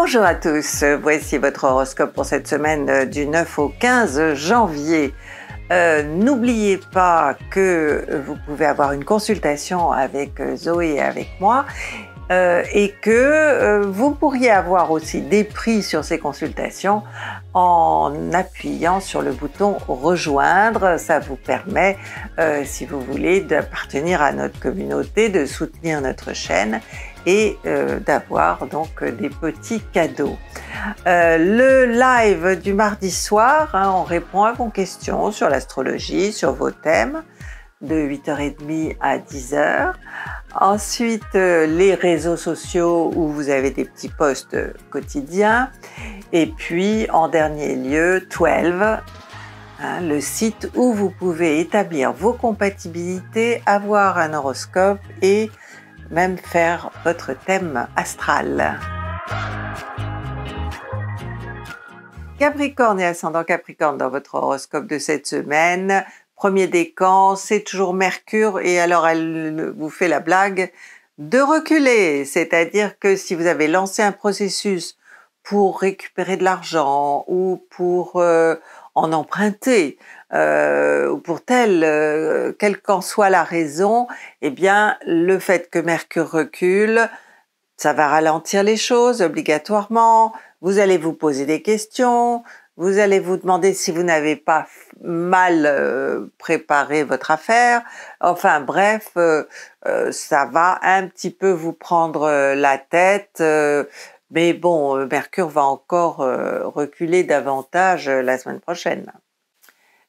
Bonjour à tous, voici votre horoscope pour cette semaine euh, du 9 au 15 janvier. Euh, n'oubliez pas que vous pouvez avoir une consultation avec euh, Zoé et avec moi et que vous pourriez avoir aussi des prix sur ces consultations en appuyant sur le bouton rejoindre. Ça vous permet, si vous voulez, d'appartenir à notre communauté, de soutenir notre chaîne et euh, d'avoir donc euh, des petits cadeaux. Euh, le live du mardi soir, hein, on répond à vos questions sur l'astrologie, sur vos thèmes de 8h30 à 10h. Ensuite, les réseaux sociaux où vous avez des petits posts quotidiens. Et puis, en dernier lieu, 12, hein, le site où vous pouvez établir vos compatibilités, avoir un horoscope et même faire votre thème astral. Capricorne et ascendant Capricorne dans votre horoscope de cette semaine. Premier décan, c'est toujours Mercure et alors elle vous fait la blague de reculer. C'est-à-dire que si vous avez lancé un processus pour récupérer de l'argent ou pour euh, en emprunter. Euh, ou pour telle, euh, quelle qu'en soit la raison, eh bien, le fait que Mercure recule, ça va ralentir les choses obligatoirement. Vous allez vous poser des questions. Vous allez vous demander si vous n'avez pas mal euh, préparé votre affaire. Enfin bref, ça va un petit peu vous prendre la tête. Mais bon, euh, Mercure va encore euh, reculer davantage euh, la semaine prochaine.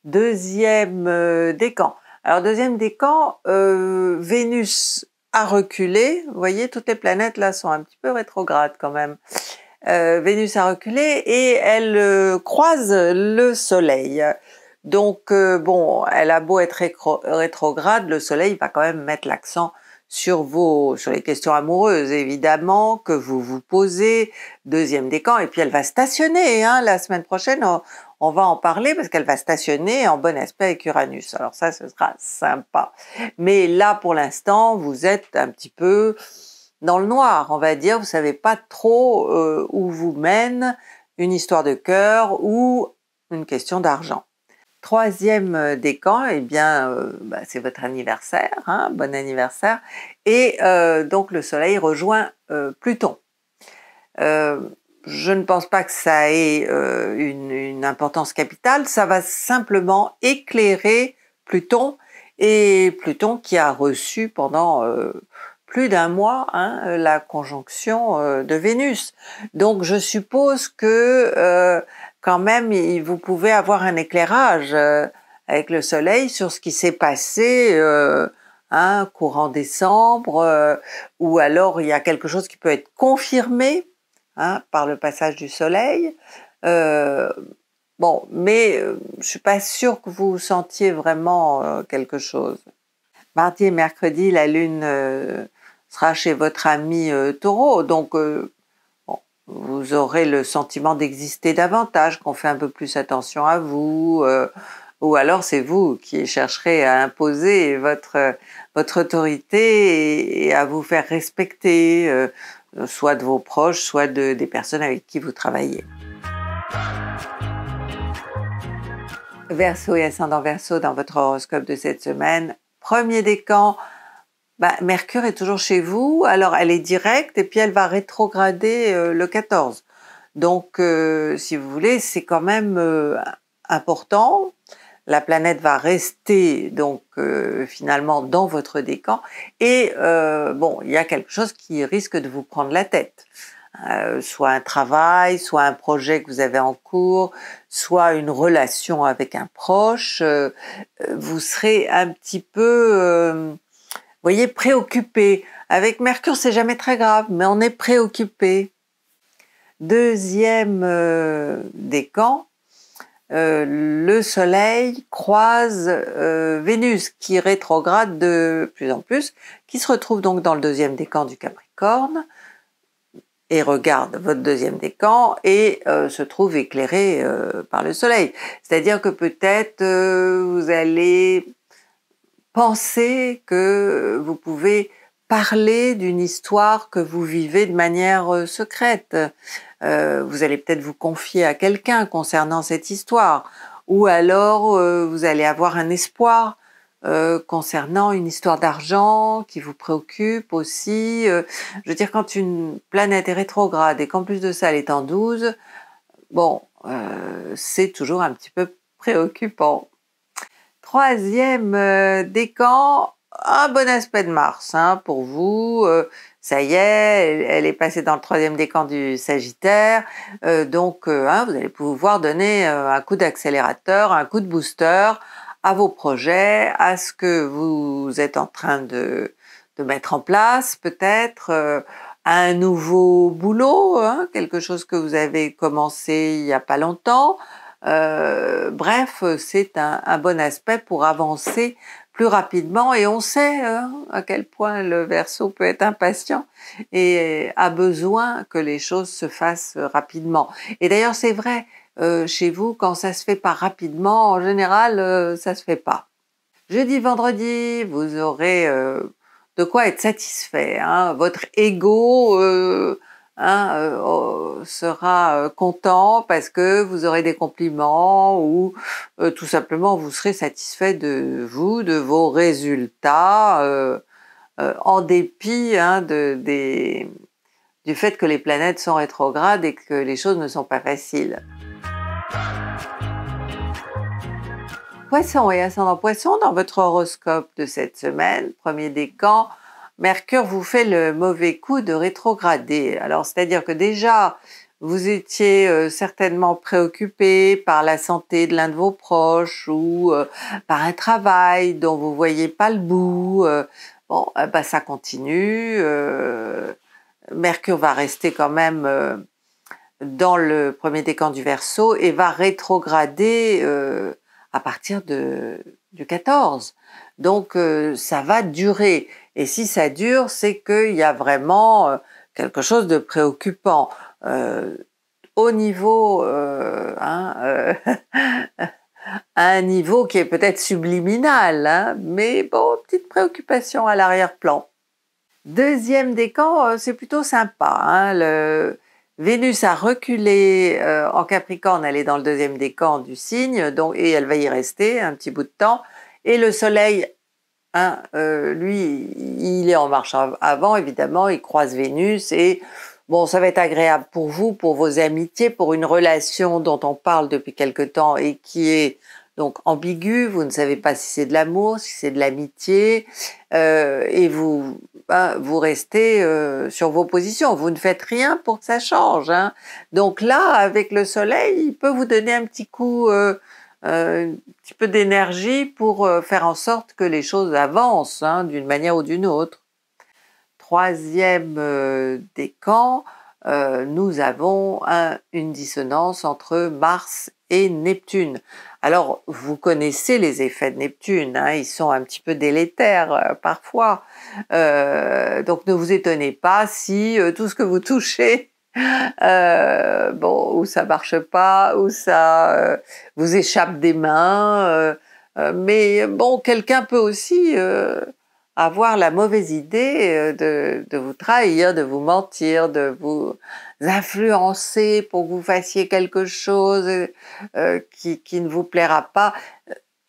Deuxième décan. Alors deuxième décan, Vénus a reculé. Vous voyez, toutes les planètes là sont un petit peu rétrogrades quand même. Vénus a reculé et elle croise le Soleil. Donc bon, elle a beau être rétrograde, le Soleil va quand même mettre l'accent sur vos, sur les questions amoureuses évidemment que vous vous posez, deuxième décan, et puis elle va stationner, hein, la semaine prochaine, on, va en parler parce qu'elle va stationner en bon aspect avec Uranus. Alors ça, ce sera sympa. Mais là, pour l'instant, vous êtes un petit peu dans le noir, on va dire. Vous savez pas trop euh, où vous mène une histoire de cœur ou une question d'argent troisième euh, décan, et eh bien, euh, bah, c'est votre anniversaire, hein, bon anniversaire. Et euh, donc le Soleil rejoint Pluton. je ne pense pas que ça ait une, importance capitale, ça va simplement éclairer Pluton, et Pluton qui a reçu pendant plus d'un mois hein, la conjonction de Vénus. Donc je suppose que quand même, vous pouvez avoir un éclairage euh, avec le soleil sur ce qui s'est passé euh, hein, courant décembre, euh, ou alors il y a quelque chose qui peut être confirmé hein, par le passage du soleil. bon, mais je suis pas sûre que vous sentiez vraiment quelque chose. Mardi et mercredi, la lune sera chez votre ami taureau, donc vous aurez le sentiment d'exister davantage, qu'on fait un peu plus attention à vous, euh, ou alors c'est vous qui chercherez à imposer votre, autorité et, à vous faire respecter, euh, soit de vos proches, soit de, des personnes avec qui vous travaillez. Verso et ascendant Verso dans votre horoscope de cette semaine, premier décan, bah, Mercure est toujours chez vous, alors elle est directe et puis elle va rétrograder euh, le 14. Donc, euh, si vous voulez, c'est quand même euh, important. La planète va rester donc finalement dans votre décan et bon, il y a quelque chose qui risque de vous prendre la tête. soit un travail, soit un projet que vous avez en cours, soit une relation avec un proche, vous serez un petit peu voyez, préoccupé. Avec Mercure, c'est jamais très grave, mais on est préoccupé. Deuxième euh, décan, euh, le Soleil croise euh, Vénus qui rétrograde de plus en plus, qui se retrouve donc dans le deuxième décan du Capricorne et regarde votre deuxième décan et se trouve éclairé par le Soleil. C'est-à-dire que peut-être vous allez Pensez que vous pouvez parler d'une histoire que vous vivez de manière euh, secrète. Euh, vous allez peut-être vous confier à quelqu'un concernant cette histoire, ou alors euh, vous allez avoir un espoir concernant une histoire d'argent qui vous préoccupe aussi. je veux dire, quand une planète est rétrograde et qu'en plus de ça elle est en 12, bon, c'est toujours un petit peu préoccupant. Troisième euh, décan, un bon aspect de Mars hein, pour vous. Euh, ça y est, elle, est passée dans le troisième décan du Sagittaire. Euh, donc, hein, vous allez pouvoir donner un coup d'accélérateur, un coup de booster à vos projets, à ce que vous êtes en train de, mettre en place, peut-être un nouveau boulot, hein, quelque chose que vous avez commencé il n'y a pas longtemps. Euh, bref, c'est un, bon aspect pour avancer plus rapidement et on sait hein, à quel point le verso peut être impatient et a besoin que les choses se fassent rapidement. Et d'ailleurs, c'est vrai, euh, chez vous, quand ça se fait pas rapidement, en général, euh, ça se fait pas. Jeudi, vendredi, vous aurez de quoi être satisfait. Hein. Votre ego Hein, euh, oh, sera euh, content parce que vous aurez des compliments ou euh, tout simplement vous serez satisfait de vous, de vos résultats, en dépit hein, du fait que les planètes sont rétrogrades et que les choses ne sont pas faciles. Poisson et ascendant poisson dans votre horoscope de cette semaine, premier décan, Mercure vous fait le mauvais coup de rétrograder. Alors c'est-à-dire que déjà, vous étiez euh, certainement préoccupé par la santé de l'un de vos proches ou euh, par un travail dont vous voyez pas le bout. Euh. bon, bah, ça continue. Mercure va rester quand même dans le premier décan du Verseau et va rétrograder à partir de, du 14. Donc ça va durer. Et si ça dure, c'est qu'il y a vraiment euh, quelque chose de préoccupant. Euh, au niveau, euh, hein, un niveau qui est peut-être subliminal, hein, mais bon, petite préoccupation à l'arrière-plan. Deuxième décan, c'est plutôt sympa. Hein, Vénus a reculé en Capricorne, elle est dans le deuxième décan du signe, donc, et elle va y rester un petit bout de temps. Et le Soleil Hein, euh, lui, il est en marche avant, évidemment, il croise Vénus et bon, ça va être agréable pour vous, pour vos amitiés, pour une relation dont on parle depuis quelque temps et qui est donc ambigu. Vous ne savez pas si c'est de l'amour, si c'est de l'amitié, euh, et vous hein, vous restez euh, sur vos positions. Vous ne faites rien pour que ça change. Hein. Donc là, avec le Soleil, il peut vous donner un petit coup euh, un petit peu d'énergie pour euh, faire en sorte que les choses avancent hein, d'une manière ou d'une autre. Troisième euh, décan, nous avons une dissonance entre Mars et Neptune. Alors, vous connaissez les effets de Neptune, hein, ils sont un petit peu délétères parfois. donc, ne vous étonnez pas si tout ce que vous touchez euh, bon, où ça marche pas, ou ça euh, vous échappe des mains. Euh, mais bon, quelqu'un peut aussi avoir la mauvaise idée de, vous trahir, de vous mentir, de vous influencer pour que vous fassiez quelque chose qui, ne vous plaira pas.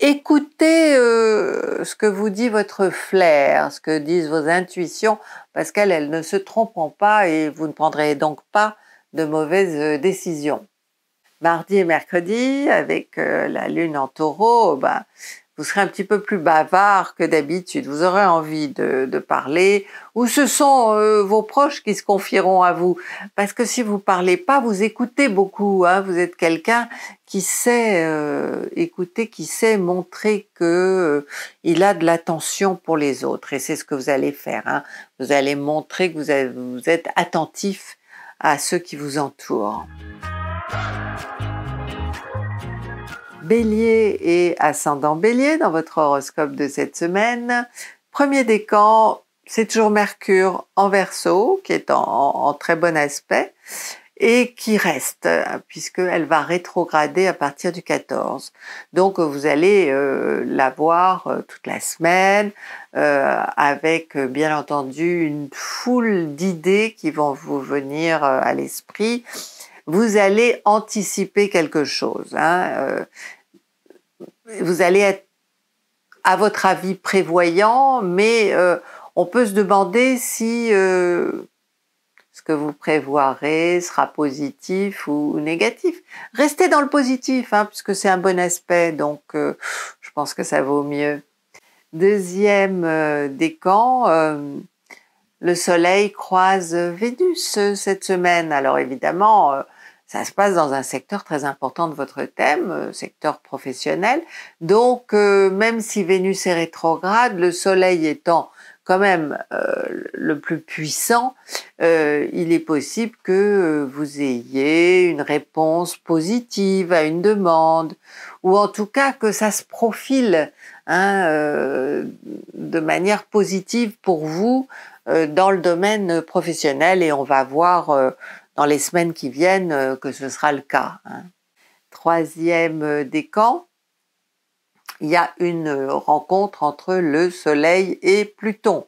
Écoutez euh, ce que vous dit votre flair, ce que disent vos intuitions, parce qu'elles elles ne se tromperont pas et vous ne prendrez donc pas de mauvaises euh, décisions. Mardi et mercredi, avec euh, la lune en taureau, ben, vous serez un petit peu plus bavard que d'habitude, vous aurez envie de, parler, ou ce sont euh, vos proches qui se confieront à vous. Parce que si vous parlez pas, vous écoutez beaucoup, hein. vous êtes quelqu'un qui sait euh, écouter, qui sait montrer qu'il euh, a de l'attention pour les autres, et c'est ce que vous allez faire. Hein. Vous allez montrer que vous êtes attentif à ceux qui vous entourent bélier et ascendant bélier dans votre horoscope de cette semaine. Premier décan, c'est toujours Mercure en verso qui est en, très bon aspect et qui reste hein, puisqu'elle va rétrograder à partir du 14. Donc vous allez euh, la voir euh, toute la semaine euh, avec bien entendu une foule d'idées qui vont vous venir à l'esprit. Vous allez anticiper quelque chose. Hein, vous allez être, à votre avis, prévoyant, mais euh, on peut se demander si euh, ce que vous prévoirez sera positif ou, négatif. Restez dans le positif, hein, puisque c'est un bon aspect, donc euh, je pense que ça vaut mieux. Deuxième décan, le Soleil croise Vénus cette semaine. Alors évidemment, ça se passe dans un secteur très important de votre thème, euh, secteur professionnel. Donc, euh, même si Vénus est rétrograde, le Soleil étant quand même euh, le plus puissant, il est possible que vous ayez une réponse positive à une demande, ou en tout cas que ça se profile hein, de manière positive pour vous dans le domaine professionnel. Et on va voir dans les semaines qui viennent euh, que ce sera le cas. Hein. Troisième euh, décan, il y a une euh, rencontre entre le Soleil et Pluton.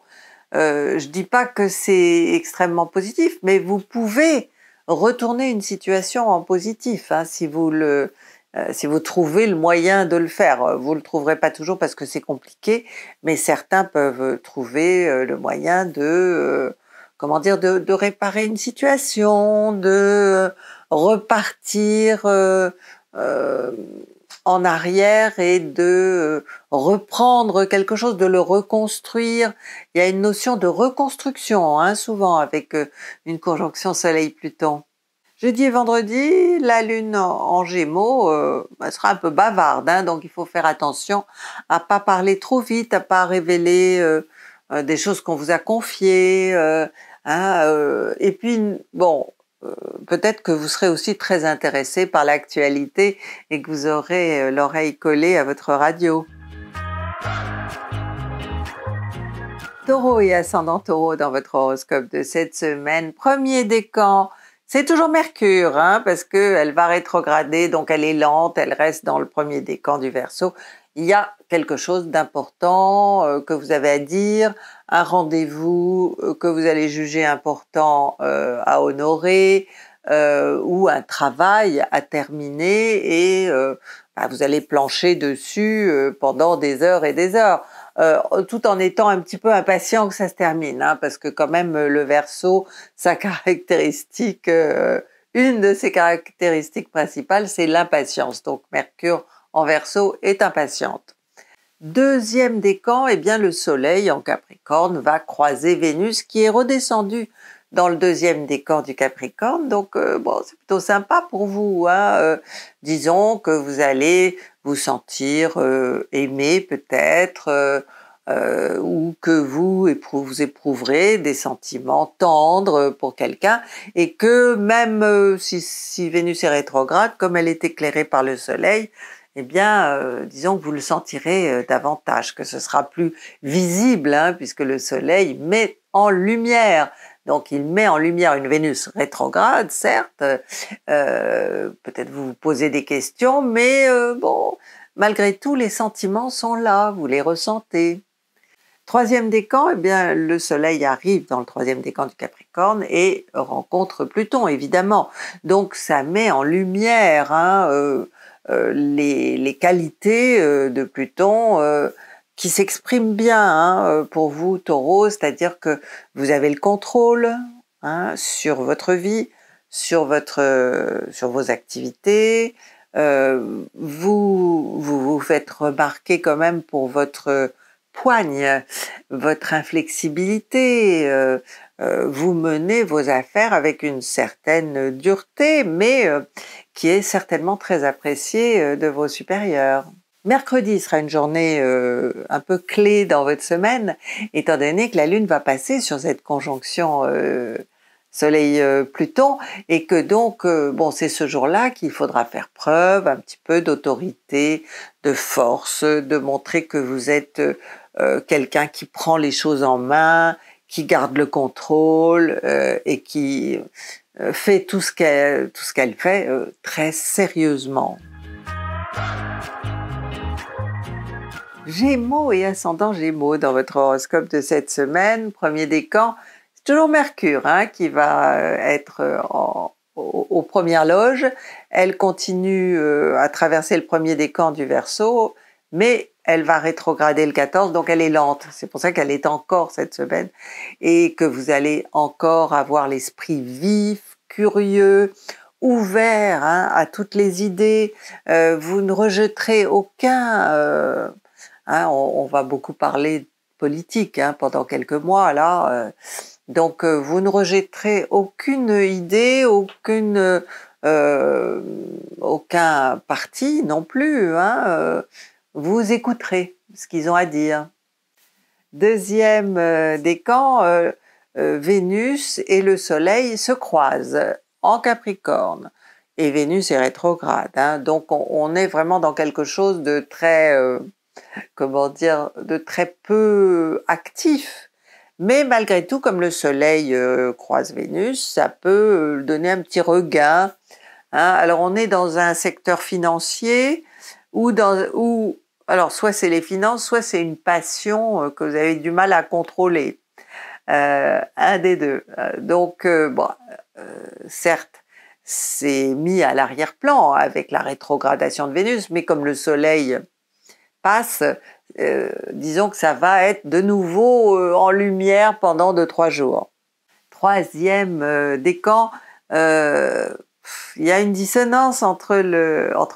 je ne dis pas que c'est extrêmement positif, mais vous pouvez retourner une situation en positif hein, si vous le si vous trouvez le moyen de le faire. Vous le trouverez pas toujours parce que c'est compliqué, mais certains peuvent trouver le moyen de comment dire, de, réparer une situation, de repartir euh, euh, en arrière et de euh, reprendre quelque chose, de le reconstruire. Il y a une notion de reconstruction, hein, souvent, avec une conjonction Soleil-Pluton. Jeudi et vendredi, la Lune en Gémeaux bah, sera un peu bavarde, hein, donc il faut faire attention à pas parler trop vite, à pas révéler des choses qu'on vous a confiées, Hein, euh, et puis, bon, euh, peut-être que vous serez aussi très intéressé par l'actualité et que vous aurez euh, l'oreille collée à votre radio. Taureau et ascendant taureau dans votre horoscope de cette semaine. Premier décan, c'est toujours Mercure, hein, parce qu'elle va rétrograder, donc elle est lente, elle reste dans le premier décan du Verseau. Il y a quelque chose d'important euh, que vous avez à dire, un rendez-vous euh, que vous allez juger important euh, à honorer, ou un travail à terminer, et bah, vous allez plancher dessus pendant des heures et des heures. Euh, tout en étant un petit peu impatient que ça se termine, hein, parce que quand même euh, le verso, sa caractéristique, euh, une de ses caractéristiques principales, c'est l'impatience. Donc Mercure en verso est impatiente. Deuxième décan, eh bien le Soleil en Capricorne va croiser Vénus qui est redescendue dans le deuxième décan du Capricorne. Donc bon, c'est plutôt sympa pour vous. Hein, disons que vous allez vous sentir euh, aimé peut-être, euh, euh, ou que vous, éprouverez des sentiments tendres pour quelqu'un, et que même si, Vénus est rétrograde, comme elle est éclairée par le Soleil, eh bien, disons que vous le sentirez davantage, que ce sera plus visible, hein, puisque le Soleil met en lumière donc il met en lumière une Vénus rétrograde, certes. Euh, peut-être vous vous posez des questions, mais euh, bon, malgré tout, les sentiments sont là, vous les ressentez. Troisième décan, eh bien, le Soleil arrive dans le troisième décan du Capricorne et rencontre Pluton, évidemment. Donc ça met en lumière hein, euh, les, qualités de Pluton qui s'exprime bien hein, euh, pour vous, taureau, c'est-à-dire que vous avez le contrôle hein, sur votre vie, sur, votre, euh, sur vos activités, euh, vous, vous, faites remarquer quand même pour votre poigne, votre inflexibilité, vous menez vos affaires avec une certaine dureté, mais qui est certainement très appréciée de vos supérieurs. Mercredi sera une journée euh, un peu clé dans votre semaine, étant donné que la Lune va passer sur cette conjonction euh, Soleil-Pluton euh, et que donc, bon, c'est ce jour-là qu'il faudra faire preuve un petit peu d'autorité, de force, de montrer que vous êtes quelqu'un qui prend les choses en main, qui garde le contrôle et qui fait tout ce qu'elle fait très sérieusement. Gémeaux et ascendant Gémeaux dans votre horoscope de cette semaine, premier décan, c'est toujours Mercure hein, qui va euh, être euh, en, aux, premières loges. Elle continue euh, à traverser le premier décan du Verseau, mais elle va rétrograder le 14, donc elle est lente. C'est pour ça qu'elle est encore cette semaine et que vous allez encore avoir l'esprit vif, curieux, ouvert hein, à toutes les idées. vous ne rejeterez aucun... Hein, on, va beaucoup parler politique hein, pendant quelques mois là. Euh. donc euh, vous ne rejetterez aucune idée, euh, aucun parti non plus. Hein, vous écouterez ce qu'ils ont à dire. Deuxième des décan, Vénus et le Soleil se croisent en Capricorne. Et Vénus est rétrograde, donc on, est vraiment dans quelque chose de très comment dire, de très peu actif. Mais malgré tout, comme le Soleil euh, croise Vénus, ça peut euh, donner un petit regain. Hein. Alors on est dans un secteur financier ou dans où alors soit c'est les finances, soit c'est une passion euh, que vous avez du mal à contrôler. un des deux. Donc bon, certes, c'est mis à l'arrière-plan avec la rétrogradation de Vénus, mais comme le Soleil passe, euh, disons que ça va être de nouveau euh, en lumière pendant deux, trois jours. Troisième euh, décan, euh, il y a une dissonance entre,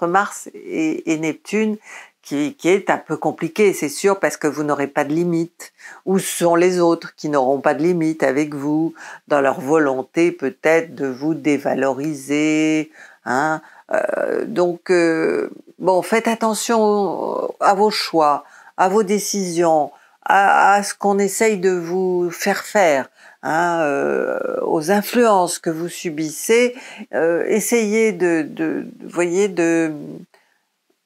Mars et, Neptune qui, est un peu compliquée, c'est sûr, parce que vous n'aurez pas de limite. Où sont les autres qui n'auront pas de limite avec vous, dans leur volonté peut-être de vous dévaloriser, hein euh, donc, euh, bon, faites attention à vos choix, à vos décisions, à, ce qu'on essaye de vous faire faire. Hein, euh, aux influences que vous subissez, essayez de, voyez, de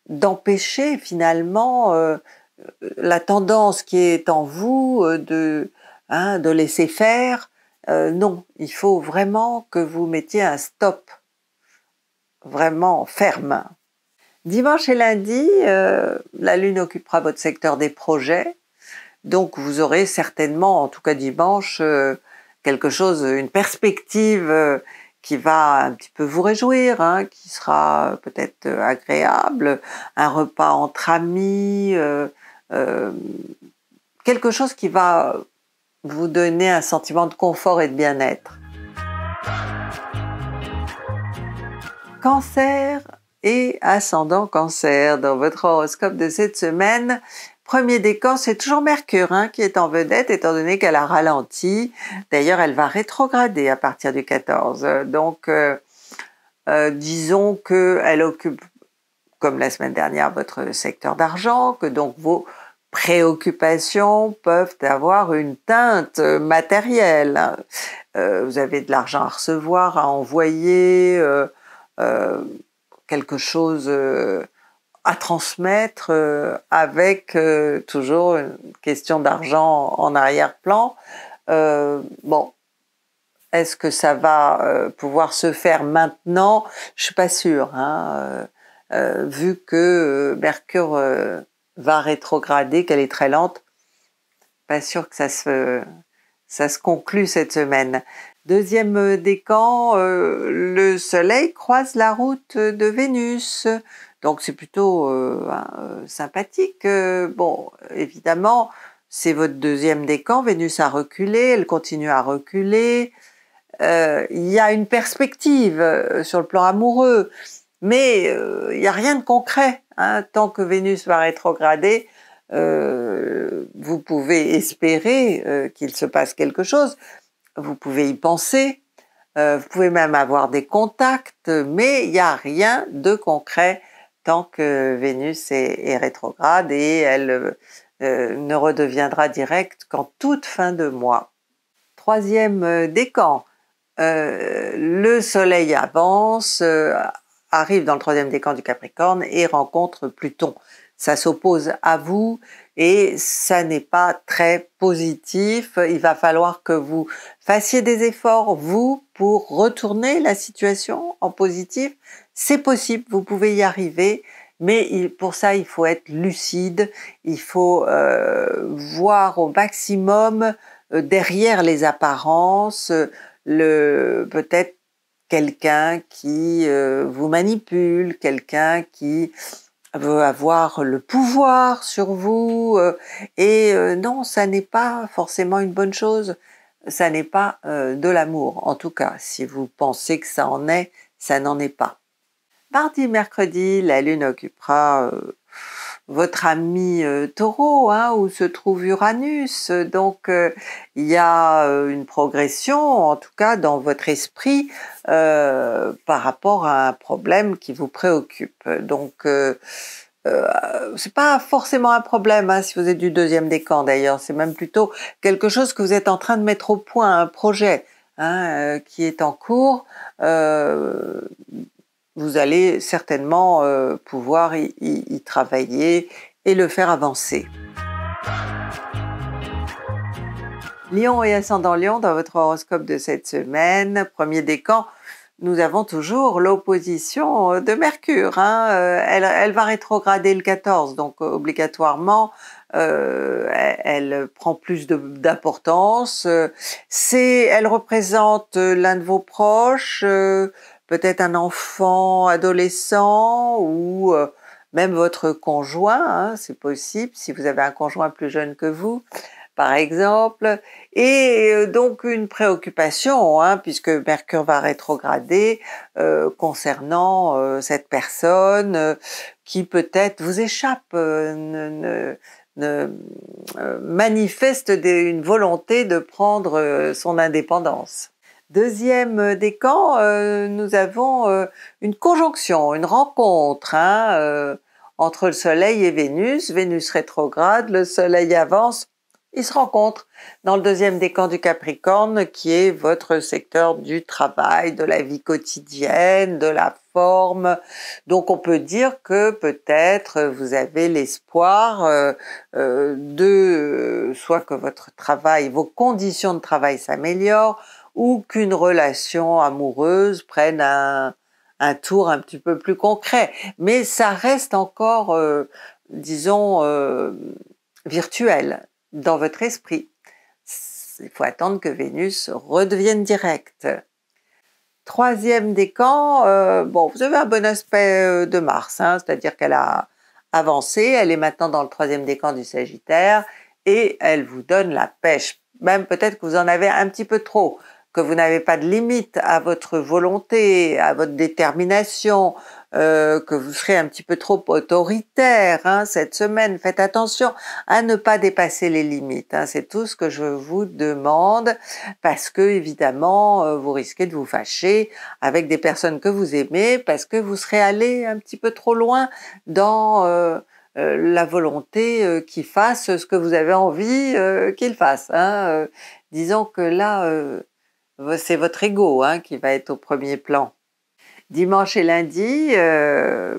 d'empêcher finalement la tendance qui est en vous de, hein, de laisser faire. non, il faut vraiment que vous mettiez un stop vraiment ferme. Dimanche et lundi, euh, la Lune occupera votre secteur des projets, donc vous aurez certainement, en tout cas dimanche, euh, quelque chose, une perspective euh, qui va un petit peu vous réjouir, hein, qui sera peut-être agréable, un repas entre amis, quelque chose qui va vous donner un sentiment de confort et de bien-être cancer et ascendant cancer dans votre horoscope de cette semaine. Premier décan, c'est toujours Mercure hein, qui est en vedette, étant donné qu'elle a ralenti. D'ailleurs, elle va rétrograder à partir du 14. Donc, euh, euh, disons qu'elle occupe, comme la semaine dernière, votre secteur d'argent, que donc vos préoccupations peuvent avoir une teinte matérielle. Euh, vous avez de l'argent à recevoir, à envoyer, euh, quelque chose euh, à transmettre euh, avec toujours une question d'argent en arrière-plan. bon, est-ce que ça va pouvoir se faire maintenant Je suis pas sûre, hein, vu que Mercure va rétrograder, qu'elle est très lente. Pas sûr que ça se ça se conclut cette semaine. Deuxième euh, décan, euh, le Soleil croise la route de Vénus. Donc c'est plutôt euh, sympathique. bon, évidemment, c'est votre deuxième décan. Vénus a reculé, elle continue à reculer. Il y a une perspective sur le plan amoureux, mais il n'y a rien de concret. Hein. Tant que Vénus va rétrograder, vous pouvez espérer qu'il se passe quelque chose, vous pouvez y penser, euh, vous pouvez même avoir des contacts, mais il n'y a rien de concret tant que Vénus est, rétrograde et elle euh, euh, ne redeviendra directe qu'en toute fin de mois. Troisième décan, le Soleil avance, arrive dans le troisième décan du Capricorne et rencontre Pluton. Ça s'oppose à vous, et ça n'est pas très positif. Il va falloir que vous fassiez des efforts, vous, pour retourner la situation en positif. C'est possible, vous pouvez y arriver, mais pour ça, il faut être lucide, il faut euh, voir au maximum euh, derrière les apparences, le peut-être quelqu'un qui euh, vous manipule, quelqu'un qui veut avoir le pouvoir sur vous. Euh, et euh, non, ça n'est pas forcément une bonne chose. Ça n'est pas euh, de l'amour. En tout cas, si vous pensez que ça en est, ça n'en est pas. Mardi, mercredi, la Lune occupera votre ami euh, taureau, hein, où se trouve Uranus. Donc euh, il y a euh, une progression, en tout cas dans votre esprit, par rapport à un problème qui vous préoccupe. Donc c'est pas forcément un problème hein, si vous êtes du deuxième décan d'ailleurs, c'est même plutôt quelque chose que vous êtes en train de mettre au point, un projet hein, qui est en cours vous allez certainement euh, pouvoir y, travailler et le faire avancer. Lion et ascendant Lion dans votre horoscope de cette semaine, premier décan, nous avons toujours l'opposition euh, de Mercure. Hein. Euh, elle, va rétrograder le 14, donc obligatoirement, elle, prend plus d'importance. C'est, elle représente l'un de vos proches peut-être un enfant adolescent ou euh, même votre conjoint, hein, c'est possible si vous avez un conjoint plus jeune que vous, par exemple, et euh, donc une préoccupation, hein, puisque Mercure va rétrograder euh, concernant cette personne qui peut-être vous échappe, manifeste une volonté de prendre son indépendance. Deuxième euh, décan, euh, nous avons euh, une conjonction, une rencontre hein, entre le Soleil et Vénus. Vénus rétrograde, le Soleil avance, ils se rencontrent dans le deuxième décan du Capricorne qui est votre secteur du travail, de la vie quotidienne, de la forme. Donc on peut dire que peut-être vous avez l'espoir de, soit que votre travail, vos conditions de travail s'améliorent, ou qu'une relation amoureuse prenne un, tour un petit peu plus concret. Mais ça reste encore, euh, disons, euh, virtuel dans votre esprit. Il faut attendre que Vénus redevienne directe. Troisième décan, euh, bon, vous avez un bon aspect de Mars, hein, c'est-à-dire qu'elle a avancé, elle est maintenant dans le troisième décan du Sagittaire et elle vous donne la pêche. Même peut-être que vous en avez un petit peu trop que vous n'avez pas de limite à votre volonté, à votre détermination, euh, que vous serez un petit peu trop autoritaire hein, cette semaine. Faites attention à ne pas dépasser les limites. Hein, C'est tout ce que je vous demande parce que évidemment euh, vous risquez de vous fâcher avec des personnes que vous aimez parce que vous serez allé un petit peu trop loin dans euh, la volonté qu'il fasse ce que vous avez envie qu'il fasse. Hein, disons que là, c'est votre ego hein, qui va être au premier plan. Dimanche et lundi, euh,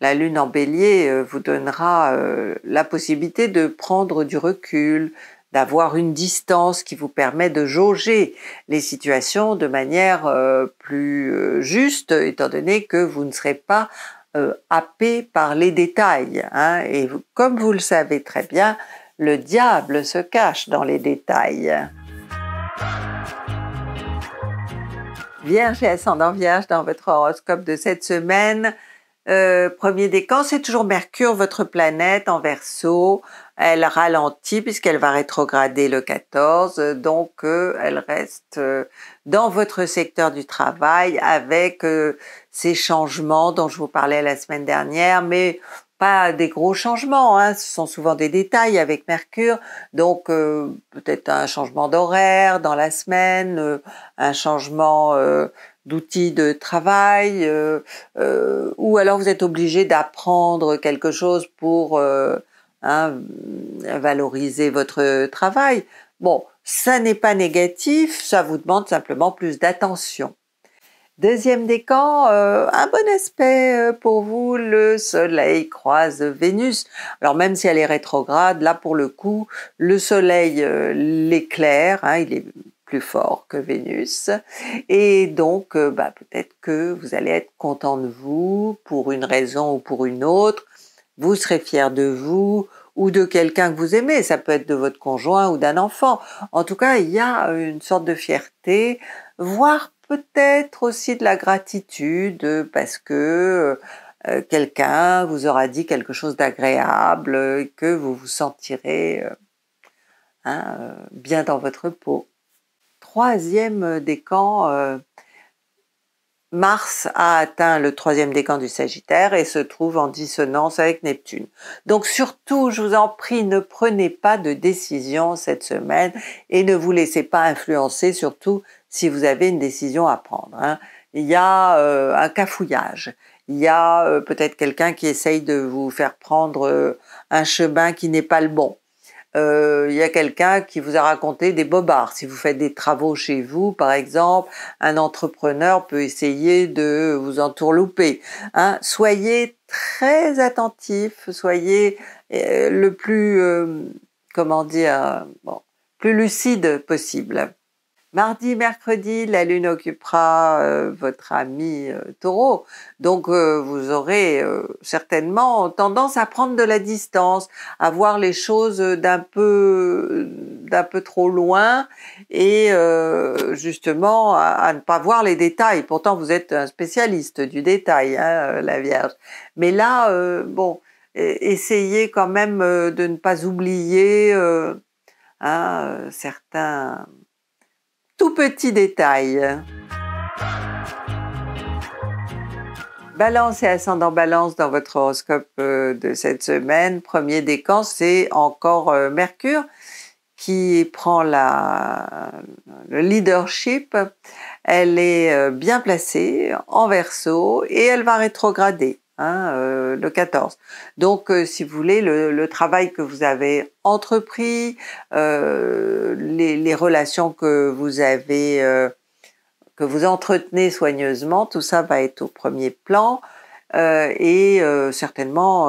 la lune en bélier euh, vous donnera euh, la possibilité de prendre du recul, d'avoir une distance qui vous permet de jauger les situations de manière plus juste, étant donné que vous ne serez pas happé par les détails. Hein. et comme vous le savez très bien, le diable se cache dans les détails. Vierge et ascendant Vierge dans votre horoscope de cette semaine. Euh, premier décan, c'est toujours Mercure, votre planète en verso, Elle ralentit puisqu'elle va rétrograder le 14, donc euh, elle reste euh, dans votre secteur du travail avec euh, ces changements dont je vous parlais la semaine dernière, mais pas des gros changements, hein. ce sont souvent des détails avec Mercure, donc euh, peut-être un changement d'horaire dans la semaine, euh, un changement euh, d'outils de travail, ou alors vous êtes obligé d'apprendre quelque chose pour hein, valoriser votre travail. Bon, ça n'est pas négatif, ça vous demande simplement plus d'attention. Deuxième décan, euh, un bon aspect euh, pour vous, le Soleil croise Vénus. Alors même si elle est rétrograde, là pour le coup, le Soleil euh, l'éclaire, hein, il est plus fort que Vénus. Et donc, bah, peut-être que vous allez être content de vous pour une raison ou pour une autre. Vous serez fier de vous, ou de quelqu'un que vous aimez, ça peut être de votre conjoint ou d'un enfant. En tout cas, il y a une sorte de fierté, voire peut-être aussi de la gratitude parce que euh, euh, quelqu'un vous aura dit quelque chose d'agréable que vous vous sentirez euh, hein, bien dans votre peau. Troisième décan, Mars a atteint le troisième décan du Sagittaire et se trouve en dissonance avec Neptune. Donc surtout, je vous en prie, ne prenez pas de décision cette semaine et ne vous laissez pas influencer, surtout si vous avez une décision à prendre. Hein. Il y a euh, un cafouillage, il y a euh, peut-être quelqu'un qui essaye de vous faire prendre euh, un chemin qui n'est pas le bon. Euh, il y a quelqu'un qui vous a raconté des bobards. Si vous faites des travaux chez vous, par exemple, un entrepreneur peut essayer de vous entourlouper. Hein. Soyez très attentif, soyez euh, le plus, euh, comment dire, plus lucide possible. Mardi, mercredi, la Lune occupera euh, votre ami euh, taureau, donc euh, vous aurez certainement tendance à prendre de la distance, à voir les choses d'un peu, d'un peu trop loin et justement à, ne pas voir les détails. Pourtant, vous êtes un spécialiste du détail, hein, la Vierge. Mais là, bon, e, essayez quand même de ne pas oublier hein, certains tout petit détail. Balance et ascendant balance dans votre horoscope euh, de cette semaine. Premier décan, c'est encore euh, Mercure qui prend la, le leadership. Elle est euh, bien placée en verso et elle va rétrograder. Hein, euh, le 14. Donc, euh, si vous voulez, le, travail que vous avez entrepris, euh, les, relations que vous avez, que vous entretenez soigneusement, tout ça va être au premier plan. et certainement,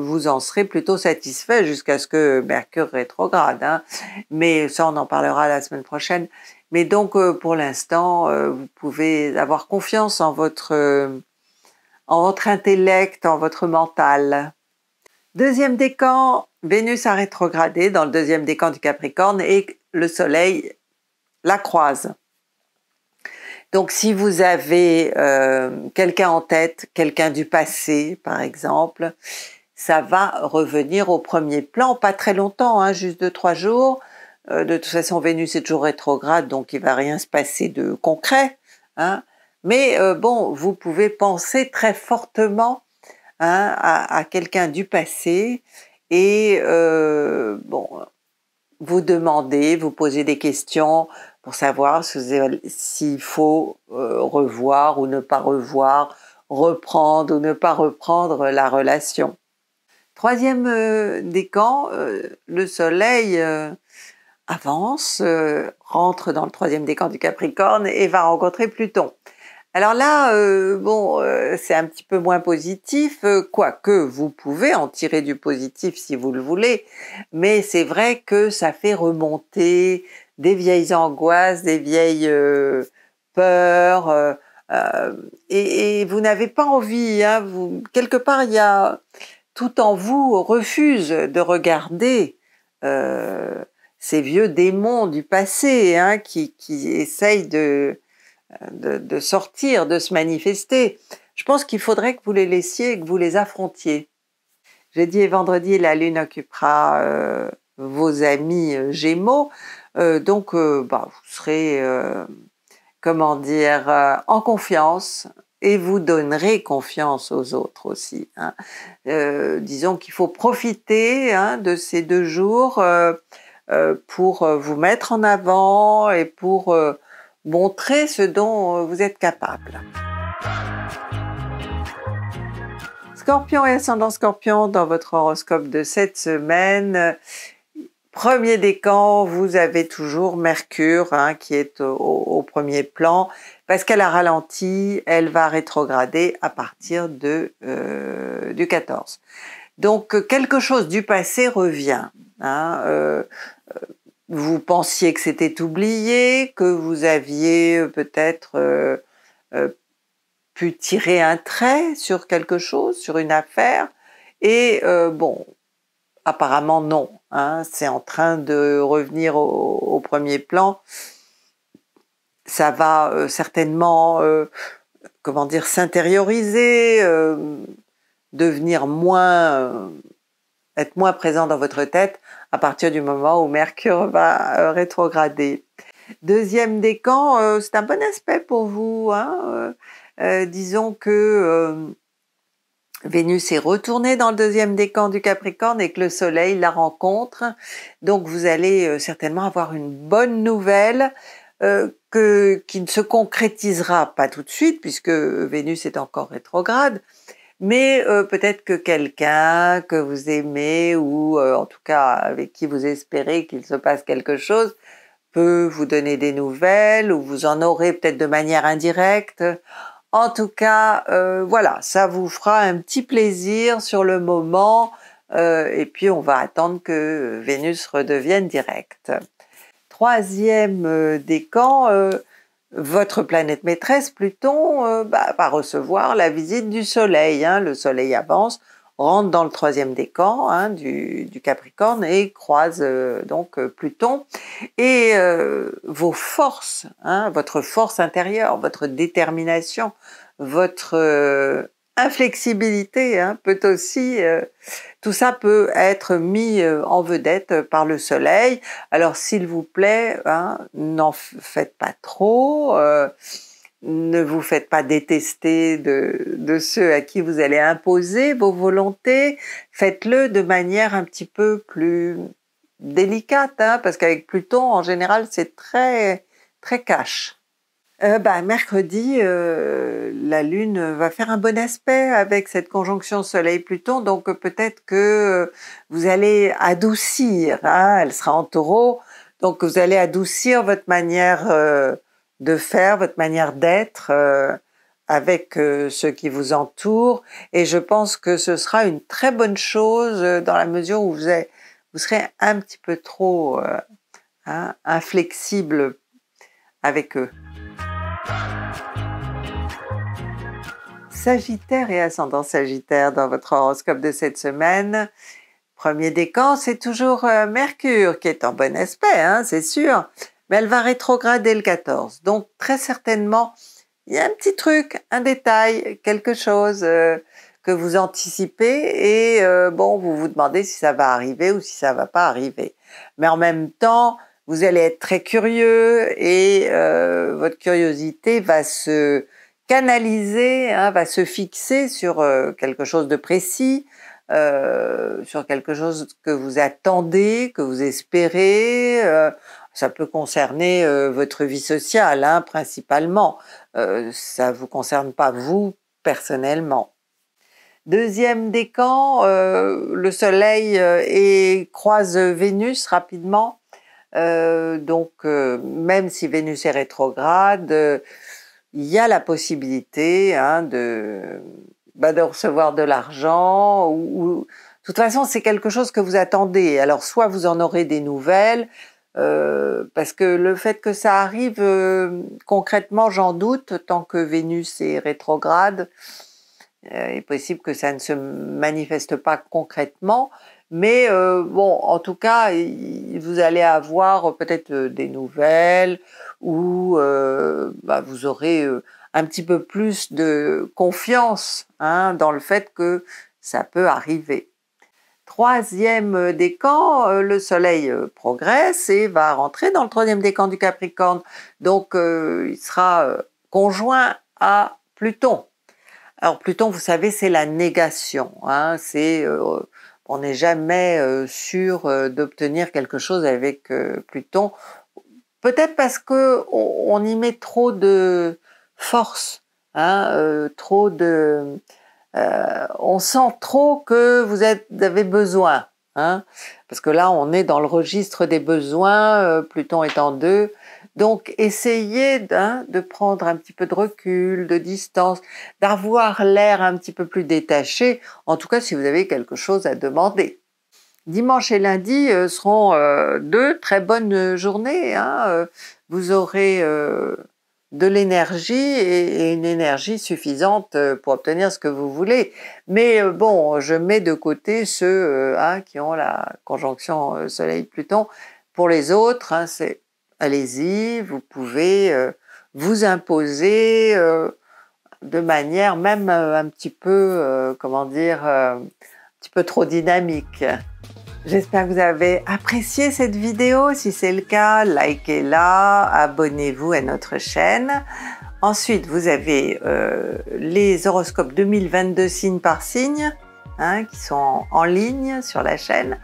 vous en serez plutôt satisfait jusqu'à ce que Mercure rétrograde. Hein. Mais ça, on en parlera la semaine prochaine. Mais donc, pour l'instant, vous pouvez avoir confiance en votre en votre intellect, en votre mental. Deuxième décan, Vénus a rétrogradé dans le deuxième décan du Capricorne et le Soleil la croise. Donc si vous avez euh, quelqu'un en tête, quelqu'un du passé par exemple, ça va revenir au premier plan, pas très longtemps, hein, juste deux, trois jours. Euh, de toute façon, Vénus est toujours rétrograde, donc il va rien se passer de concret. Hein. Mais euh, bon, vous pouvez penser très fortement hein, à, quelqu'un du passé et euh, bon, vous demander, vous poser des questions pour savoir s'il faut euh, revoir ou ne pas revoir, reprendre ou ne pas reprendre la relation. Troisième décan, le soleil avance, rentre dans le troisième décan du Capricorne et va rencontrer Pluton. Alors là, euh, bon, euh, c'est un petit peu moins positif, euh, quoique vous pouvez en tirer du positif si vous le voulez, mais c'est vrai que ça fait remonter des vieilles angoisses, des vieilles peurs, et, vous n'avez pas envie, hein, vous, quelque part, il y a tout en vous refuse de regarder ces vieux démons du passé hein, qui essayent de de, sortir, de se manifester. Je pense qu'il faudrait que vous les laissiez et que vous les affrontiez. J'ai dit vendredi, la lune occupera euh, vos amis euh, gémeaux, euh, donc bah, vous serez, comment dire, en confiance et vous donnerez confiance aux autres aussi. Hein. disons qu'il faut profiter hein, de ces deux jours pour vous mettre en avant et pour Montrez ce dont euh, vous êtes capable. Scorpion et ascendant Scorpion dans votre horoscope de cette semaine. Premier décan, vous avez toujours Mercure hein, qui est au, premier plan parce qu'elle a ralenti, elle va rétrograder à partir euh, du 14. Donc quelque chose du passé revient. Hein, euh, vous pensiez que c'était oublié, que vous aviez euh, peut-être euh, euh, pu tirer un trait sur quelque chose, sur une affaire. Et bon, apparemment non, hein. c'est en train de revenir au, au premier plan. Ça va certainement, comment dire, s'intérioriser, devenir moins, être moins présent dans votre tête à partir du moment où Mercure va euh, rétrograder. Deuxième décan, euh, c'est un bon aspect pour vous. Hein, euh, disons que Vénus est retournée dans le deuxième décan du Capricorne et que le Soleil la rencontre. Donc vous allez certainement avoir une bonne nouvelle qui ne se concrétisera pas tout de suite puisque Vénus est encore rétrograde, mais euh, peut-être que quelqu'un que vous aimez ou euh, en tout cas avec qui vous espérez qu'il se passe quelque chose peut vous donner des nouvelles ou vous en aurez peut-être de manière indirecte. En tout cas, euh, voilà, ça vous fera un petit plaisir sur le moment et puis on va attendre que Vénus redevienne directe. Troisième décan, votre planète maîtresse, Pluton, euh, bah, va recevoir la visite du Soleil. Hein. Le Soleil avance, rentre dans le troisième décan hein, du, Capricorne et croise euh, donc euh, Pluton. Et vos forces, hein, votre force intérieure, votre détermination, votre inflexibilité hein, peut aussi, euh, tout ça peut être mis euh, en vedette par le soleil. Alors s'il vous plaît, hein, n'en faites pas trop. Euh, ne vous faites pas détester de, ceux à qui vous allez imposer vos volontés. Faites-le de manière un petit peu plus délicate, hein, parce qu'avec Pluton, en général, c'est très, très cash. Euh, bah, mercredi, euh, la Lune va faire un bon aspect avec cette conjonction Soleil-Pluton, donc euh, peut-être que vous allez adoucir, hein, elle sera en taureau, donc vous allez adoucir votre manière de faire, votre manière d'être avec ceux qui vous entourent, et je pense que ce sera une très bonne chose dans la mesure où vous, serez un petit peu trop hein, inflexible avec eux. Sagittaire et ascendant Sagittaire dans votre horoscope de cette semaine. Premier décan, c'est toujours euh, Mercure qui est en bon aspect, hein, c'est sûr, mais elle va rétrograder le 14. Donc très certainement, il y a un petit truc, un détail, quelque chose euh, que vous anticipez et euh, bon, vous vous demandez si ça va arriver ou si ça va pas arriver. Mais en même temps, vous allez être très curieux et euh, votre curiosité va se canaliser, hein, va se fixer sur euh, quelque chose de précis, euh, sur quelque chose que vous attendez, que vous espérez. ça peut concerner votre vie sociale hein, principalement. ça ne vous concerne pas vous personnellement. Deuxième décan, le Soleil et croise Vénus rapidement euh, donc, euh, même si Vénus est rétrograde, euh, il y a la possibilité hein, bah, de, recevoir de l'argent. Ou, De toute façon, c'est quelque chose que vous attendez. Alors, soit vous en aurez des nouvelles, parce que le fait que ça arrive, concrètement, j'en doute, tant que Vénus est rétrograde, il est possible que ça ne se manifeste pas concrètement, mais euh, bon, en tout cas, vous allez avoir euh, peut-être euh, des nouvelles ou bah, vous aurez un petit peu plus de confiance hein, dans le fait que ça peut arriver. Troisième décan, le Soleil progresse et va rentrer dans le troisième décan du Capricorne. Donc, il sera conjoint à Pluton. Alors, Pluton, vous savez, c'est la négation. Hein, c'est on n'est jamais euh, sûr euh, d'obtenir quelque chose avec euh, Pluton. Peut-être parce que on, y met trop de force, hein, trop de, on sent trop que vous, avez besoin, hein. parce que là on est dans le registre des besoins. Pluton est en deux, donc, essayez de prendre un petit peu de recul, de distance, d'avoir l'air un petit peu plus détaché, en tout cas si vous avez quelque chose à demander. Dimanche et lundi euh, seront euh, deux très bonnes journées. Hein. Euh, vous aurez de l'énergie et, une énergie suffisante pour obtenir ce que vous voulez. Mais bon, je mets de côté ceux hein, qui ont la conjonction Soleil-Pluton. Pour les autres, hein, c'est allez-y, vous pouvez euh, vous imposer euh, de manière même euh, un petit peu, comment dire, un petit peu trop dynamique. J'espère que vous avez apprécié cette vidéo. Si c'est le cas, likez-la, abonnez-vous à notre chaîne. Ensuite, vous avez les horoscopes 2022 signe par signe hein, qui sont en ligne sur la chaîne.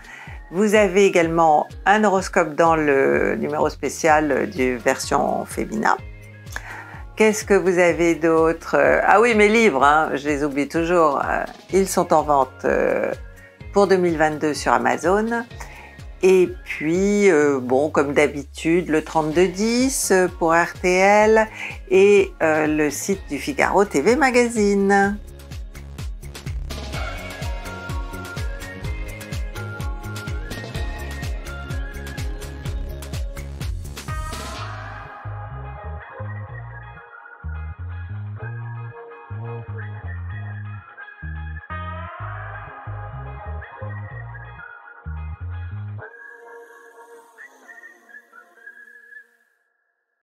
Vous avez également un horoscope dans le numéro spécial du version féminin. Qu'est-ce que vous avez d'autre Ah oui, mes livres, hein, je les oublie toujours. Euh, ils sont en vente euh, pour 2022 sur Amazon. Et puis, euh, bon, comme d'habitude, le 3210 pour RTL et le site du Figaro TV Magazine.